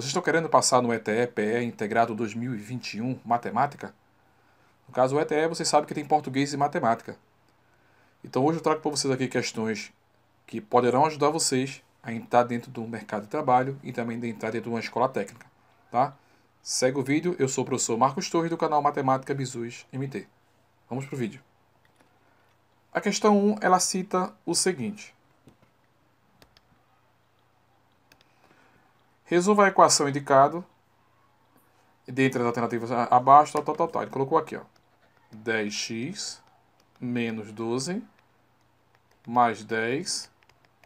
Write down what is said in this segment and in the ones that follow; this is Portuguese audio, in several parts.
Vocês estão querendo passar no ETE PE Integrado 2021 Matemática? No caso, o ETE vocês sabem que tem português e matemática. Então hoje eu trago para vocês aqui questões que poderão ajudar vocês a entrar dentro do mercado de trabalho e também de entrar dentro de uma escola técnica, tá? Segue o vídeo, eu sou o professor Marcos Torres do canal Matemática Bizus MT. Vamos para o vídeo. A questão 1, ela cita o seguinte. Resolva a equação indicada dentre as alternativas abaixo, tal, tal, tal, tal. Ele colocou aqui, ó. 10x menos 12 mais 10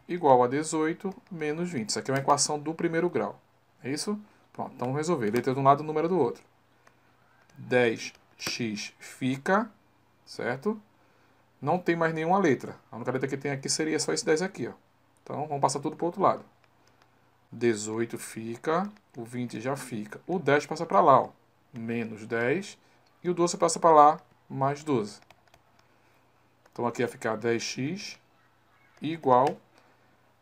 igual a 18 menos 20. Isso aqui é uma equação do primeiro grau. É isso? Pronto, então vamos resolver. Letra de um lado, número é do outro. 10x fica, certo? Não tem mais nenhuma letra. A única letra que tem aqui seria só esse 10 aqui, ó. Então, vamos passar tudo para o outro lado. 18 fica, o 20 já fica. O 10 passa para lá, ó, menos 10. E o 12 passa para lá, mais 12. Então aqui vai ficar 10x igual.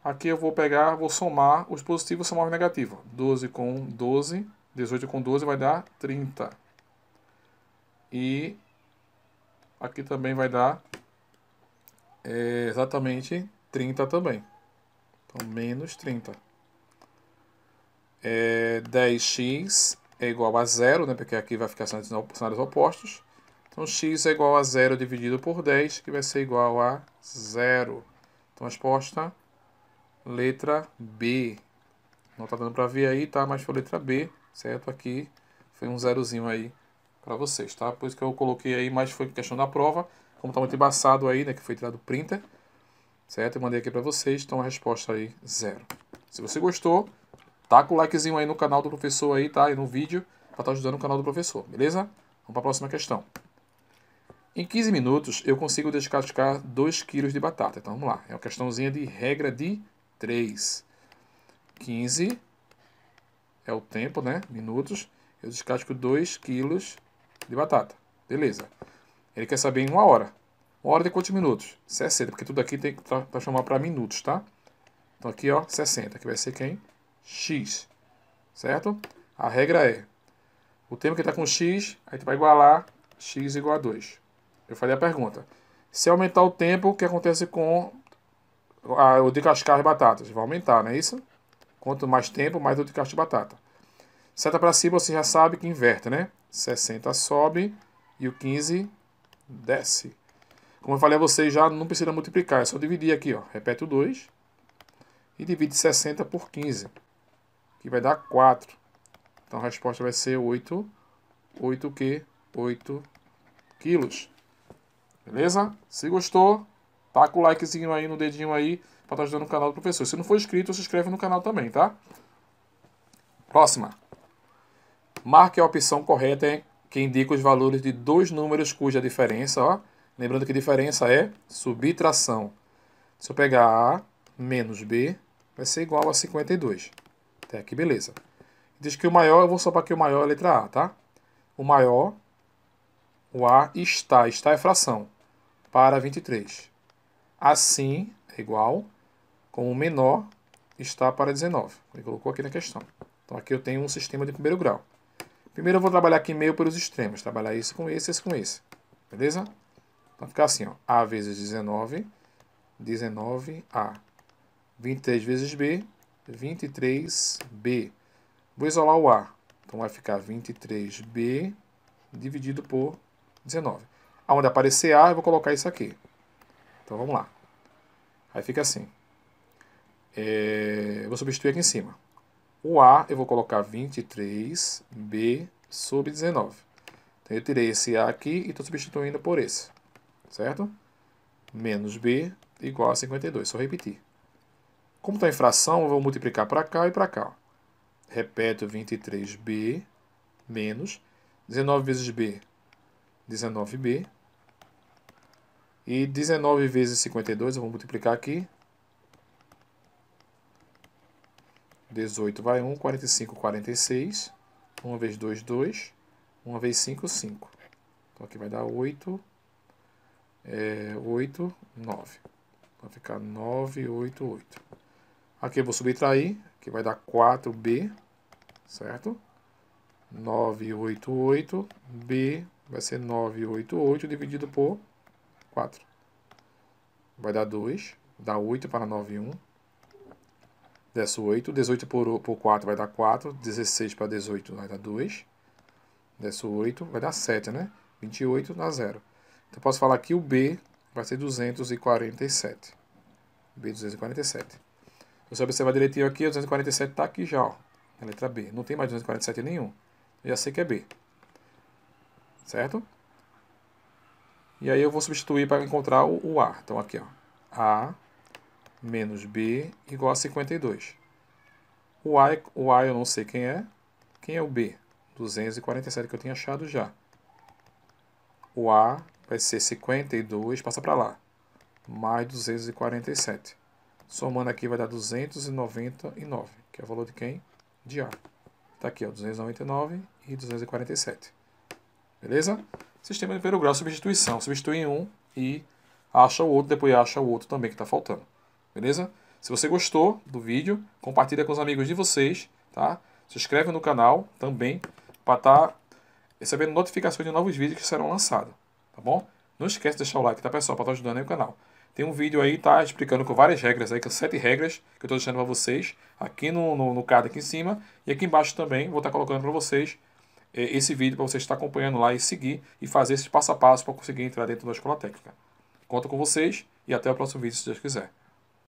Aqui eu vou pegar, vou somar os positivos, somar os negativos. 12 com 12, 18 com 12 vai dar 30. E aqui também vai dar é, exatamente 30 também. Então, menos 30 é, 10x é igual a zero, né, porque aqui vai ficar cenários opostos. Então, x é igual a zero dividido por 10, que vai ser igual a zero. Então, a resposta, letra B. Não está dando para ver aí, tá? Mas foi letra B, certo? Aqui foi um zerozinho aí para vocês, tá? Por isso que eu coloquei aí, mas foi questão da prova. Como está muito embaçado aí, né, que foi tirado do printer, certo? Eu mandei aqui para vocês, então a resposta aí, zero. Se você gostou Taca o likezinho aí no canal do professor aí, tá? E no vídeo, pra estar tá ajudando o canal do professor, beleza? Vamos para a próxima questão. Em 15 minutos, eu consigo descascar 2 kg de batata. Então, vamos lá. É uma questãozinha de regra de 3. 15 é o tempo, né? Minutos. Eu descasco 2 kg de batata. Beleza. Ele quer saber em uma hora. Uma hora de quantos minutos? 60, porque tudo aqui tem que transformar para minutos, tá? Então, aqui, ó, 60, que vai ser quem? x, certo? A regra é, o tempo que está com x, a gente vai igualar x igual a 2. Eu falei a pergunta. Se aumentar o tempo, o que acontece com a, o de cascar as batatas? Vai aumentar, não é isso? Quanto mais tempo, mais o de cascar batata. Seta para cima, você já sabe que inverte, né? 60 sobe e o 15 desce. Como eu falei a vocês, já não precisa multiplicar, é só dividir aqui, ó. Repete o 2 e divide 60 por 15 que vai dar 4. Então a resposta vai ser 8, 8 o quê? 8 quilos. Beleza? Se gostou, taca o likezinho aí no dedinho aí para estar tá ajudando o canal do professor. Se não for inscrito, se inscreve no canal também, tá? Próxima. Marque a opção correta que indica os valores de dois números cuja diferença, ó, lembrando que diferença é subtração. Se eu pegar A menos B, vai ser igual a 52. Até aqui, beleza. Diz que o maior, eu vou sopar aqui o maior a letra A, tá? O maior, o A está, está é fração, para 23. Assim, é igual, com o menor está para 19. Ele colocou aqui na questão. Então aqui eu tenho um sistema de primeiro grau. Primeiro eu vou trabalhar aqui meio pelos extremos, trabalhar esse com esse, esse com esse. Beleza? Então fica assim, ó, A vezes 19, 19A. 23 vezes B, 23b. Vou isolar o A. Então vai ficar 23b dividido por 19. Aonde aparecer A, eu vou colocar isso aqui. Então vamos lá. Aí fica assim. É, eu vou substituir aqui em cima. O A eu vou colocar 23B sobre 19. Então eu tirei esse A aqui e estou substituindo por esse. Certo? Menos B igual a 52. Só repetir. Como está em fração, eu vou multiplicar para cá e para cá. Repeto, 23b menos 19 vezes b, 19b. E 19 vezes 52, eu vou multiplicar aqui. 18 vai 1, 45, 46. 1 vezes 2, 2. 1 vezes 5, 5. Então aqui vai dar 8, é, 8, 9. Vai ficar 9, 8, 8. Aqui eu vou subtrair, que vai dar 4B, certo? 988, B vai ser 988 dividido por 4. Vai dar 2, dá 8 para 91. Desce 8, 18 por, por 4 vai dar 4, 16 para 18 vai dar 2. Desce 8, vai dar 7, né? 28 dá 0. Então, eu posso falar que o B vai ser 247. B247 você observar direitinho aqui, 247 está aqui já, ó, letra B. Não tem mais 247 nenhum. Eu já sei que é B. Certo? E aí eu vou substituir para encontrar o, o A. Então aqui, ó, A menos B igual a 52. O A, é, o A eu não sei quem é. Quem é o B? 247 que eu tinha achado já. O A vai ser 52, passa para lá, mais 247. Somando aqui vai dar 299, que é o valor de quem? De A. Está aqui, ó, 299 e 247. Beleza? Sistema de primeiro grau, substituição. Substitui um e acha o outro, depois acha o outro também que está faltando. Beleza? Se você gostou do vídeo, compartilha com os amigos de vocês, tá? Se inscreve no canal também para estar tá recebendo notificações de novos vídeos que serão lançados, tá bom? Não esquece de deixar o like, tá, pessoal? Para estar tá ajudando aí o canal. Tem um vídeo aí, tá? Explicando com várias regras aí, com sete regras que eu estou deixando para vocês aqui no, no, no, card aqui em cima. E aqui embaixo também vou estar tá colocando para vocês é, esse vídeo para vocês estar tá acompanhando lá e seguir e fazer esse passo a passo para conseguir entrar dentro da escola técnica. Conto com vocês e até o próximo vídeo se Deus quiser.